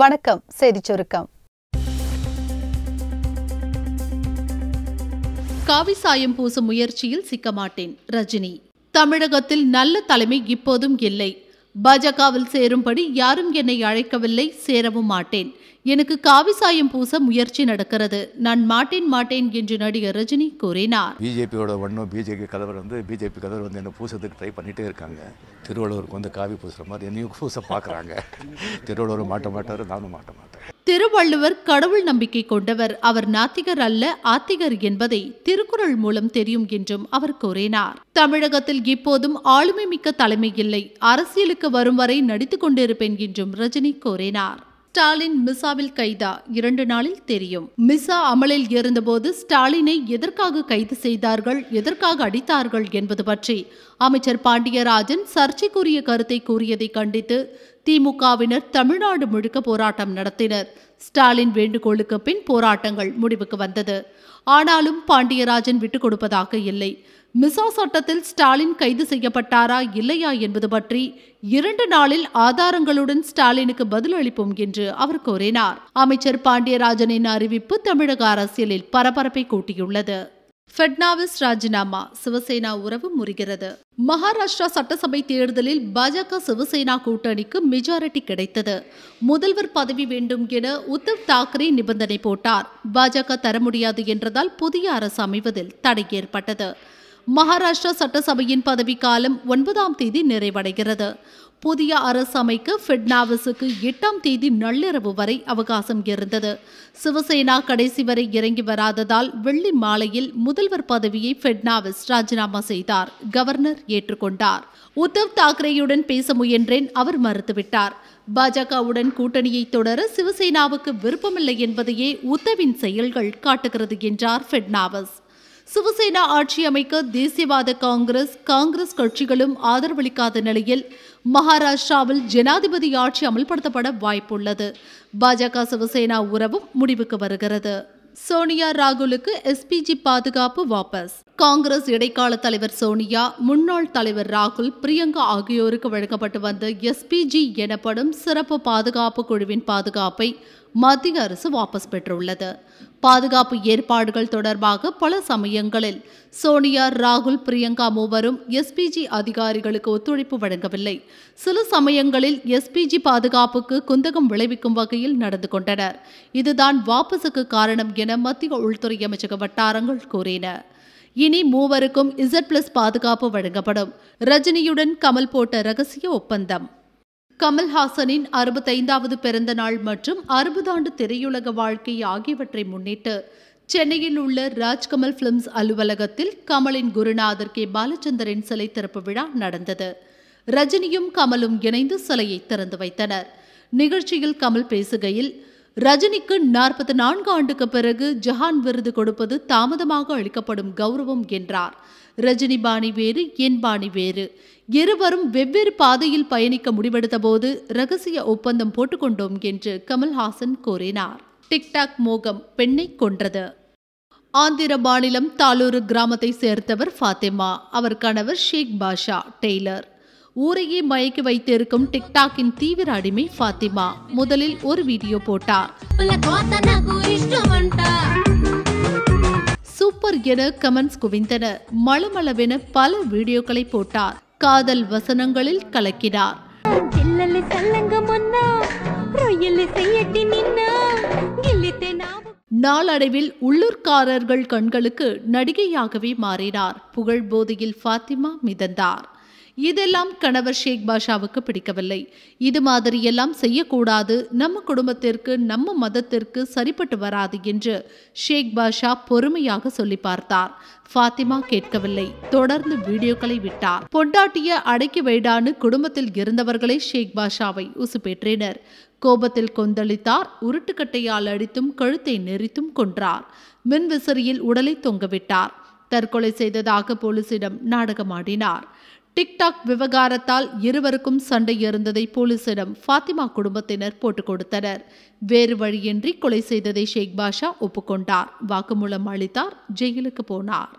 வணக்கம் செய்தி சுருக்கம் காவி சாயம் பூசும் முயற்சியில் சிக்க மாட்டேன் ரஜினி தமிழகத்தில் நல்ல தலைமை இப்போதும் இல்லை பாஜகவில் சேரும்படி யாரும் என்னை அழைக்கவில்லை சேரவும் மாட்டேன் எனக்கு காவி சாயம் பூச முயற்சி நடக்கிறது நான் மாட்டேன் மாட்டேன் என்று நடிகர் ரஜினி கூறினார் பிஜேபியோட ஒன்றும் பிஜேபி கலவர் வந்து பிஜேபி கலவர் வந்து என்ன பூசத்துக்கு ட்ரை பண்ணிட்டே இருக்காங்க திருவள்ளுவருக்கு வந்து காவி பூசுற மாதிரி என்னையும் பூச பார்க்குறாங்க திருவள்ளுவர் மாட்ட மாட்டார் நானும் மாட்ட மாட்டேன் திருவள்ளுவர் கடவுள் நம்பிக்கை கொண்டவர் அவர் நாத்திகர் அல்ல ஆத்திகர் என்பதை திருக்குறள் மூலம் தெரியும் என்றும் அவர் கூறினார் தமிழகத்தில் இப்போதும் ஆளுமை மிக்க தலைமை இல்லை அரசியலுக்கு வரும் வரை நடித்துக் கொண்டிருப்பேன் என்றும் ரஜினி கூறினார் ஸ்டாலின் மிசாவில் கைதா இரண்டு நாளில் தெரியும் மிசா அமலில் இருந்தபோது ஸ்டாலினை எதற்காக கைது செய்தார்கள் எதற்காக அடித்தார்கள் என்பது பற்றி அமைச்சர் பாண்டியராஜன் சர்ச்சைக்குரிய கருத்தை கூறியதை கண்டித்து திமுகவினர் தமிழ்நாடு முழுக்க போராட்டம் நடத்தினர் ஸ்டாலின் வேண்டுகோளுக்கு பின் போராட்டங்கள் முடிவுக்கு வந்தது ஆனாலும் பாண்டியராஜன் விட்டுக் கொடுப்பதாக இல்லை மிசோ சட்டத்தில் ஸ்டாலின் கைது செய்யப்பட்டாரா இல்லையா என்பது பற்றி இரண்டு நாளில் ஆதாரங்களுடன் ஸ்டாலினுக்கு பதில் அளிப்போம் என்று அவர் கூறினார் அமைச்சர் பாண்டியராஜனின் அறிவிப்பு தமிழக அரசியலில் பரபரப்பை கூட்டியுள்ளது ஃபெட்னாவிஸ் ராஜினாமா சிவசேனா உறவு முறிகிறது மகாராஷ்டிரா சட்டசபை தேர்தலில் பாஜக சிவசேனா கூட்டணிக்கு மெஜாரிட்டி கிடைத்தது முதல்வர் பதவி வேண்டும் என உத்தவ் தாக்கரே நிபந்தனை போட்டார் பாஜக தர முடியாது என்றதால் புதிய அரசு அமைவதில் தடை ஏற்பட்டது மகாராஷ்டிரா சட்டசபையின் பதவிக்காலம் ஒன்பதாம் தேதி நிறைவடைகிறது புதிய அரசு அமைக்க ஃபெட்னாவிஸுக்கு எட்டாம் தேதி நள்ளிரவு வரை அவகாசம் இருந்தது சிவசேனா கடைசி வரை இறங்கி வராததால் வெள்ளி மாலையில் முதல்வர் பதவியை ஃபெட்னாவிஸ் ராஜினாமா செய்தார் கவர்னர் ஏற்றுக்கொண்டார் உத்தவ் தாக்கரேயுடன் பேச முயன்றேன் அவர் மறுத்துவிட்டார் பாஜகவுடன் கூட்டணியை தொடர சிவசேனாவுக்கு விருப்பமில்லை என்பதையே உத்தவின் செயல்கள் காட்டுகிறது என்றார் ஃபெட்னாவிஸ் சிவசேனா ஆட்சி அமைக்க தேசியவாத காங்கிரஸ் காங்கிரஸ் கட்சிகளும் ஆதரவளிக்காத நிலையில் மகாராஷ்டிராவில் ஜனாதிபதி ஆட்சி அமல்படுத்தப்பட வாய்ப்புள்ளது பாஜக சிவசேனா உறவும் முடிவுக்கு வருகிறது சோனியா ராகுலுக்கு எஸ்பிஜி பாதுகாப்பு வாபஸ் காங்கிரஸ் இடைக்கால தலைவர் சோனியா முன்னாள் தலைவர் ராகுல் பிரியங்கா ஆகியோருக்கு வழங்கப்பட்டு வந்த எஸ்பிஜி எனப்படும் சிறப்பு பாதுகாப்பு குழுவின் பாதுகாப்பை மத்திய அரசு வாபஸ் பெற்றுள்ளது பாதுகாப்பு ஏற்பாடுகள் தொடர்பாக பல சமயங்களில் சோனியா ராகுல் பிரியங்கா மூவரும் எஸ்பிஜி அதிகாரிகளுக்கு ஒத்துழைப்பு வழங்கவில்லை சில சமயங்களில் எஸ்பிஜி பாதுகாப்புக்கு குந்தகம் விளைவிக்கும் வகையில் நடந்து கொண்டனர் இதுதான் வாபஸுக்கு காரணம் என மத்திய உள்துறை அமைச்சக வட்டாரங்கள் கூறின இனி மூவருக்கும் இசட் பிளஸ் பாதுகாப்பு வழங்கப்படும் ரஜினியுடன் கமல் போட்ட ரகசிய ஒப்பந்தம் கமல்ஹாசனின் அறுபத்தைந்தாவது பிறந்த நாள் மற்றும் அறுபது ஆண்டு திரையுலக வாழ்க்கை ஆகியவற்றை முன்னிட்டு சென்னையில் உள்ள ராஜ்கமல் பிலிம்ஸ் அலுவலகத்தில் கமலின் குருநாதர் கே பாலச்சந்தரின் சிலை திறப்பு விழா நடந்தது ரஜினியும் கமலும் இணைந்து சிலையை திறந்து வைத்தனர் நிகழ்ச்சியில் கமல் பேசுகையில் ரஜினிக்கு நாற்பத்தி நான்கு ஆண்டுக்கு பிறகு ஜஹான் விருது கொடுப்பது தாமதமாக அளிக்கப்படும் கௌரவம் என்றார் ரஜினி பாணி வேறு என் பாணி வேறு இருவரும் வெவ்வேறு பாதையில் பயணிக்க முடிவெடுத்த போது ரகசிய ஒப்பந்தம் போட்டுக்கொண்டோம் என்று கமல்ஹாசன் கூறினார் டிக்டாக் மோகம் பெண்ணை கொன்றது ஆந்திர மாநிலம் தாலூரு கிராமத்தை சேர்ந்தவர் ஃபாத்திமா அவர் கணவர் ஷேக் பாஷா டெய்லர் ஊரையே மயக்கி வைத்திருக்கும் டிக்டாக்கின் தீவிர அடிமை ஃபாத்திமா முதலில் ஒரு வீடியோ போட்டார் சூப்பர் என கமெண்ட்ஸ் குவிந்தன மளமளவென பல வீடியோக்களை போட்டார் காதல் வசனங்களில் கலக்கினார் நாளடைவில் உள்ளூர்காரர்கள் கண்களுக்கு நடிகையாகவே மாறினார் புகழ் போதையில் ஃபாத்திமா மிதந்தார் இதெல்லாம் கணவர் ஷேக் பாஷாவுக்கு பிடிக்கவில்லை இது மாதிரி எல்லாம் செய்யக்கூடாது நம்ம குடும்பத்திற்கு நம்ம மதத்திற்கு சரிப்பட்டு வராது என்று ஷேக் பாஷா பொறுமையாக சொல்லி பார்த்தார் ஃபாத்திமா கேட்கவில்லை தொடர்ந்து வீடியோக்களை விட்டார் பொண்டாட்டிய அடக்கி வைடான்னு குடும்பத்தில் இருந்தவர்களே ஷேக் பாஷாவை உசுப்பேற்றினர் கோபத்தில் கொந்தளித்தார் உருட்டுக்கட்டையால் அடித்தும் கழுத்தை நெறித்தும் கொன்றார் மின்விசிறியில் உடலை தொங்கவிட்டார் தற்கொலை செய்ததாக போலீசிடம் நாடகமாடினார் டிக்டாக் விவகாரத்தால் இருவருக்கும் சண்டை இருந்ததை போலீசிடம் ஃபாத்திமா குடும்பத்தினர் போட்டுக் கொடுத்தனர் வேறு வழியின்றி கொலை செய்ததை ஷேக் பாஷா ஒப்புக்கொண்டார் வாக்குமூலம் அளித்தார் ஜெயிலுக்கு போனார்